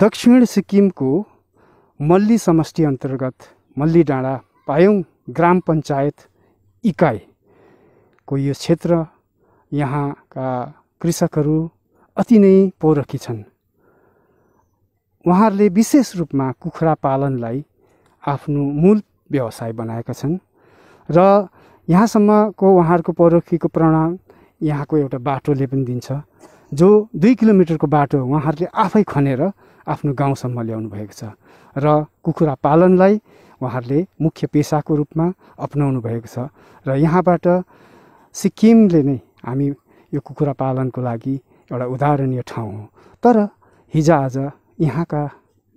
दक्षिण सिक्किमको मल्ली समष्टि अन्तर्गत मल्ली डाँडा पायौँ ग्राम पञ्चायत इकाइको यो क्षेत्र यहाँका कृषकहरू अति नै पौरखी छन् उहाँहरूले विशेष रूपमा कुखुरा पालनलाई आफ्नो मूल व्यवसाय बनाएका छन् र यहाँसम्मको उहाँहरूको पौरखीको प्रणाम यहाँको एउटा बाटोले पनि दिन्छ जो दुई किलोमिटरको बाटो उहाँहरूले आफै खनेर आफ्नो गाउँसम्म ल्याउनु भएको छ र कुखुरा पालनलाई उहाँहरूले मुख्य पेसाको रूपमा अप्नाउनु भएको छ र यहाँबाट सिक्किमले नै हामी यो कुखुरा पालनको लागि एउटा उदाहरणीय ठाउँ हो तर हिजोआज यहाँका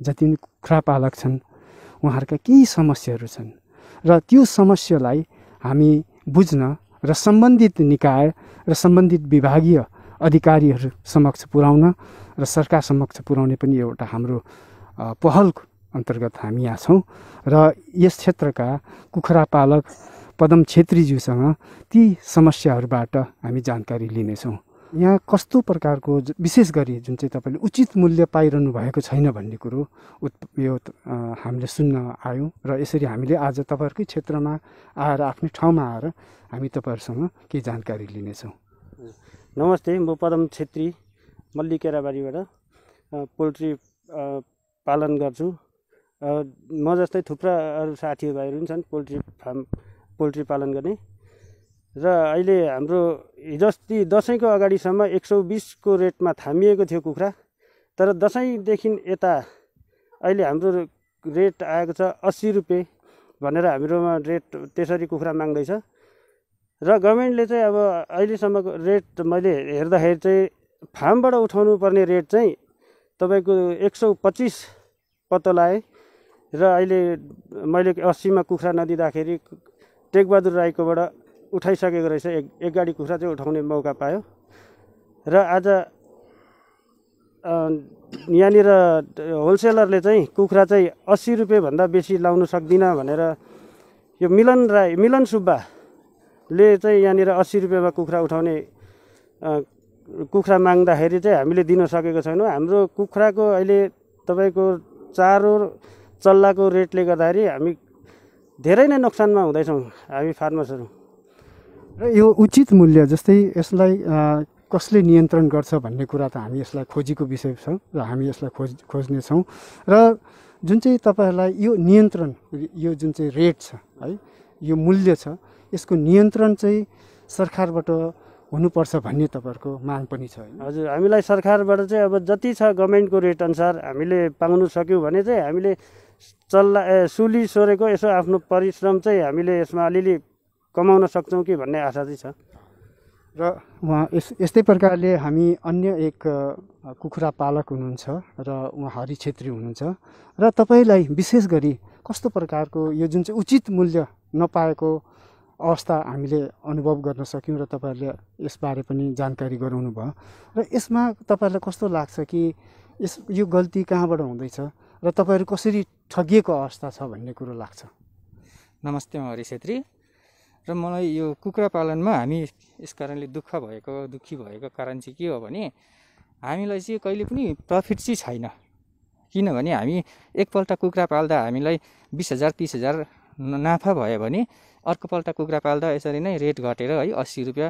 जति पनि कुखुरा पालक छन् उहाँहरूका केही समस्याहरू छन् र त्यो समस्यालाई हामी बुझ्न र सम्बन्धित निकाय र सम्बन्धित विभागीय अधिकारीहरू समक्ष पुर्याउन र सरकार समक्ष पुर्याउने पनि एउटा हाम्रो पहल अन्तर्गत हामी यहाँ छौँ र यस क्षेत्रका कुखुरा पालक पदम छेत्रीज्यूसँग ती समस्याहरूबाट हामी जानकारी लिनेछौँ यहाँ कस्तो प्रकारको विशेष गरी जुन चाहिँ तपाईँले उचित मूल्य पाइरहनु भएको छैन भन्ने कुरो उत् यो हामीले सुन्न आयौँ र यसरी हामीले आज तपाईँहरूकै क्षेत्रमा आएर आफ्नै ठाउँमा आएर हामी तपाईँहरूसँग केही जानकारी लिनेछौँ नमस्ते म पदम छेत्री मल्ली केराबारीबाट पोल्ट्री पालन गर्छु म जस्तै थुप्रा अरू साथीभाइहरू पनि छन् पोल्ट्री फार्म पोल्ट्री पालन गर्ने र अहिले हाम्रो हिजोअस्ति दसैँको अगाडिसम्म एक सौ बिसको रेटमा थामिएको थियो कुखुरा तर दसैँदेखि यता अहिले हाम्रो रेट आएको छ अस्सी रुपियाँ भनेर हाम्रोमा रेट त्यसरी कुखुरा माग्दैछ र गभर्मेन्टले चाहिँ अब अहिलेसम्मको रेट मैले हेर्दाखेरि चाहिँ फार्मबाट उठाउनु पर्ने रेट चाहिँ तपाईँको एक सौ पच्चिस पत्तो लगाएँ र अहिले मैले अस्सीमा कुखुरा नदिँदाखेरि टेकबहादुर राईकोबाट उठाइसकेको रहेछ एक एक गाडी कुखुरा चाहिँ उठाउने मौका पायो र आज यहाँनिर होलसेलरले चाहिँ कुखुरा चाहिँ अस्सी रुपियाँभन्दा बेसी लाउनु सक्दिनँ भनेर यो मिलन राई मिलन सुब्बा ले चाहिँ यहाँनिर अस्सी रुपियाँमा कुखुरा उठाउने कुखुरा माग्दाखेरि चाहिँ हामीले दिन सकेको छैनौँ हाम्रो कुखुराको अहिले तपाईँको चारो चल्लाको रेटले गर्दाखेरि हामी धेरै नै नोक्सानमा हुँदैछौँ हामी फार्मर्सहरू र यो उचित मूल्य जस्तै यसलाई कसले नियन्त्रण गर्छ भन्ने कुरा त हामी यसलाई खोजीको विषय छौँ र हामी यसलाई खोज खोज्नेछौँ र जुन चाहिँ तपाईँहरूलाई यो नियन्त्रण यो जुन चाहिँ रेट छ है यो मूल्य छ यसको नियन्त्रण चाहिँ सरकारबाट हुनुपर्छ भन्ने तपाईँहरूको माग पनि छ हजुर हामीलाई सरकारबाट चाहिँ अब जति छ गभर्मेन्टको रेट अनुसार हामीले पाउनु सक्यौँ भने चाहिँ हामीले चल्ला सुली सोरेको यसो आफ्नो परिश्रम चाहिँ हामीले यसमा अलिअलि कमाउन सक्छौँ कि भन्ने आशा चाहिँ छ र उहाँ यस यस्तै प्रकारले हामी अन्य एक कुखुरा पालक हुनुहुन्छ र उहाँ हरि छेत्री हुनुहुन्छ र तपाईँलाई विशेष गरी कस्तो प्रकारको यो जुन चाहिँ उचित मूल्य नपाएको अवस्था हामीले अनुभव गर्न सक्यौँ र तपाईँहरूले यसबारे पनि जानकारी गराउनु भयो र यसमा तपाईँहरूलाई कस्तो लाग्छ कि यस यो गल्ती कहाँबाट हुँदैछ र तपाईँहरू कसरी ठगिएको अवस्था छ भन्ने कुरो लाग्छ नमस्ते म हरि छेत्री र मलाई यो कुखुरा पालनमा हामी यस कारणले दुःख भएको दुःखी भएको कारण चाहिँ के हो भने हामीलाई चाहिँ कहिले पनि प्रफिट चाहिँ छैन किनभने हामी एकपल्ट कुखुरा पाल्दा हामीलाई बिस हजार तिस हजार नाफा भयो भने अर्कोपल्ट कुखुरा पाल्दा यसरी नै रेट घटेर है अस्सी रुपियाँ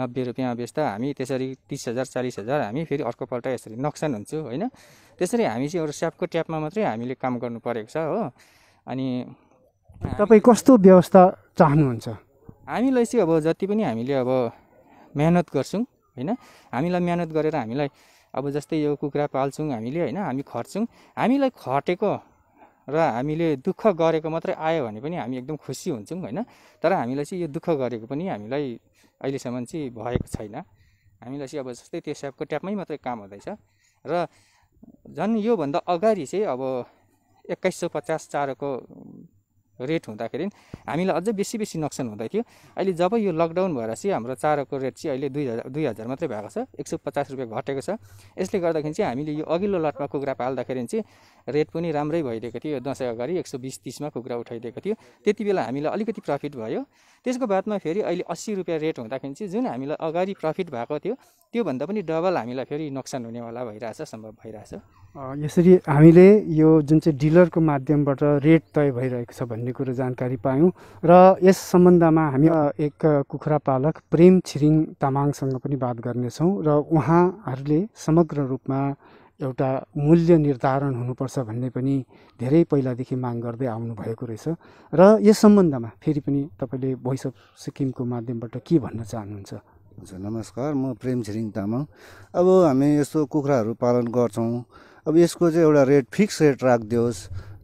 नब्बे रुपियाँ बेच्दा हामी त्यसरी तिस हजार चालिस हजार हामी फेरि अर्कोपल्ट यसरी नोक्सान हुन्छु होइन त्यसरी हामी चाहिँ एउटा स्यापको ट्यापमा मात्रै हामीले काम गर्नु परेको छ हो अनि तपाईँ कस्तो व्यवस्था चाहनुहुन्छ हामीलाई चाहिँ अब जति पनि हामीले अब मेहनत गर्छौँ होइन हामीलाई मेहनत गरेर हामीलाई अब जस्तै यो कुखुरा पाल्छौँ हामीले होइन हामी खट्छौँ हामीलाई खटेको र हामीले दुःख गरेको मात्रै आयो भने पनि हामी एकदम खुसी हुन्छौँ होइन तर हामीलाई चाहिँ यो दुःख गरेको पनि हामीलाई अहिलेसम्म चाहिँ भएको छैन हामीलाई चाहिँ अब जस्तै त्यो स्यापको ट्यापमै मात्रै काम हुँदैछ र झन् योभन्दा अगाडि चाहिँ अब एक्काइस सौ पचास चारको रेट हुँदाखेरि हामीलाई अझै बेसी बेसी नोक्सान हुँदै थियो अहिले जब यो लकडाउन भएर चाहिँ हाम्रो चारोको रेट चाहिँ अहिले दुई हजार दुई हजार मात्रै भएको छ एक सौ पचास रुपियाँ घटेको छ यसले गर्दाखेरि चाहिँ हामीले यो अघिल्लो लटमा कुखुरा पाल्दाखेरि चाहिँ रेट पनि राम्रै भइदिएको थियो दसैँ अगाडि एक सौ बिस तिसमा कुखुरा उठाइदिएको थियो त्यति बेला हामीलाई अलिकति प्रफिट भयो त्यसको बादमा फेरि अहिले अस्सी रुपियाँ रेट हुँदाखेरि चाहिँ जुन हामीलाई अगाडि प्रफिट भएको थियो त्योभन्दा पनि डबल हामीलाई फेरि नोक्सान हुनेवाला भइरहेछ सम्भव भइरहेछ यसरी हामीले यो जुन चाहिँ डिलरको माध्यमबाट रेट तय भइरहेको छ भन्ने कुरो जानकारी पायौँ र यस सम्बन्धमा हामी एक कुखुरा पालक प्रेम छिरिङ तामाङसँग पनि बात गर्नेछौँ र उहाँहरूले समग्र रूपमा एउटा मूल्य निर्धारण हुनुपर्छ भन्ने पनि धेरै पहिलादेखि माग गर्दै आउनुभएको रहेछ र यस सम्बन्धमा फेरि पनि तपाईँले भोइस अफ सिक्किमको माध्यमबाट के भन्न चाहनुहुन्छ हजुर नमस्कार म प्रेम छिरिङ तामाङ अब हामी यस्तो कुखुराहरू पालन गर्छौँ अब यसको चाहिँ एउटा रेट फिक्स रेट राखिदियोस्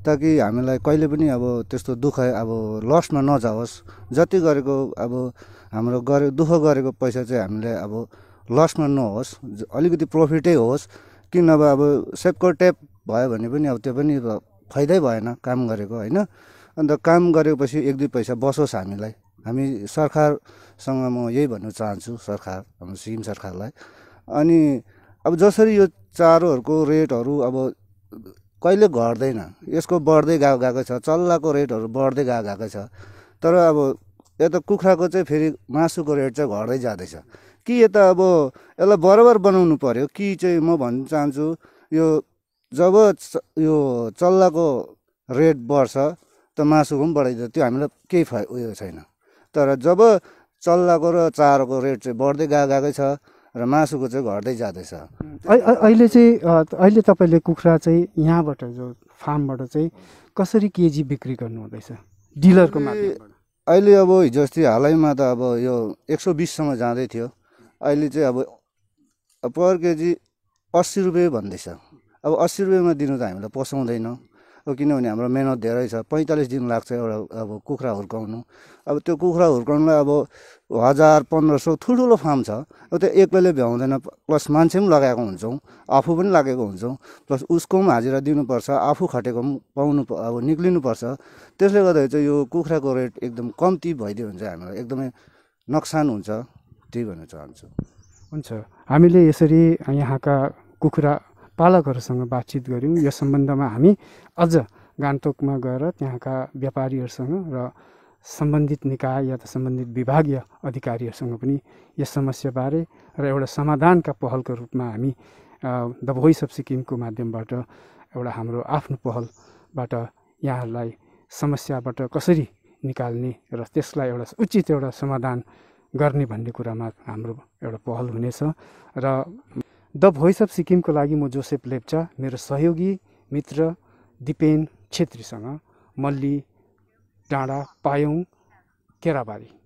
ताकि हामीलाई कहिले पनि अब त्यस्तो दुःख अब लसमा नजाओस् जति गरेको अब हाम्रो गरे दुःख गरेको पैसा चाहिँ हामीलाई अब लसमा नहोस् अलिकति प्रफिटै होस् कि नभए अब सेपको टेप भयो भने पनि अब त्यो पनि फाइदै भएन काम गरेको होइन अन्त काम गरेपछि एक दुई पैसा बसोस् हामीलाई हामी सरकारसँग म यही भन्न चाहन्छु सरकार हाम्रो सिक्किम सरकारलाई अनि अब जसरी यो चारोहरूको रेटहरू अब कहिले घट्दैन यसको बढ्दै गएको गएको छ चल्लाको रेटहरू बढ्दै गएको गएको छ तर अब यता कुखुराको चाहिँ फेरि मासुको रेट चाहिँ घट्दै जाँदैछ कि यो अब यसलाई बराबर बनाउनु पऱ्यो कि चाहिँ म भन्न चाहन्छु यो जब यो चल्लाको रेट बढ्छ त मासुको पनि बढाइदिन्छ त्यो हामीलाई केही फा उयो छैन तर जब चल्लाको र चारोको रेट चाहिँ बढ्दै गएको गएकै छ र मासुको चाहिँ घट्दै जाँदैछ अहिले चाहिँ अहिले तपाईँले कुखुरा चाहिँ यहाँबाट जो फार्मबाट चाहिँ कसरी केजी बिक्री गर्नु हुँदैछ डिलरको अहिले अब हिजो अस्ति हालैमा त अब यो एक सौ बिससम्म जाँदै थियो अहिले चाहिँ अब पर केजी अस्सी रुपियाँ भन्दैछ अब अस्सी रुपियाँमा दिनु त हामीलाई पोसाउँदैन अब किनभने हाम्रो मेहनत धेरै छ पैँतालिस दिन लाग्छ एउटा अब कुखुरा हुर्काउनु अब त्यो कुखुरा हुर्काउनुलाई अब हजार पन्ध्र सौ ठुल्ठुलो फार्म छ अब त्यो एक्लैले भ्याउँदैन प्लस मान्छे पनि लगाएको हुन्छौँ आफू पनि लागेको हुन्छौँ प्लस उसको पनि हाजिरा दिनुपर्छ आफू खटेको पनि पाउनु अब निक्लिनुपर्छ त्यसले गर्दाखेरि चाहिँ यो कुखुराको रेट एकदम कम्ती भइदियो भने चाहिँ हामीलाई एकदमै नोक्सान हुन्छ त्यही भन्न चाहन्छु हुन्छ हामीले यसरी यहाँका कुखुरा पालकहरूसँग बातचित गऱ्यौँ यस सम्बन्धमा हामी अझ गान्तोकमा गएर त्यहाँका व्यापारीहरूसँग र सम्बन्धित निकाय या त सम्बन्धित विभागीय अधिकारीहरूसँग पनि यस समस्याबारे र एउटा समाधानका पहलको रूपमा हामी द भोइस अफ सिक्किमको माध्यमबाट एउटा हाम्रो आफ्नो पहलबाट यहाँहरूलाई समस्याबाट कसरी निकाल्ने र त्यसलाई एउटा उचित एउटा समाधान गर्ने भन्ने कुरामा हाम्रो एउटा पहल हुनेछ र द भोइस अफ सिक्किमको लागि म जोसेफ लेप्चा मेरो सहयोगी मित्र दिपेन छेत्रीसँग मल्ली डाँडा पायौँ केराबारी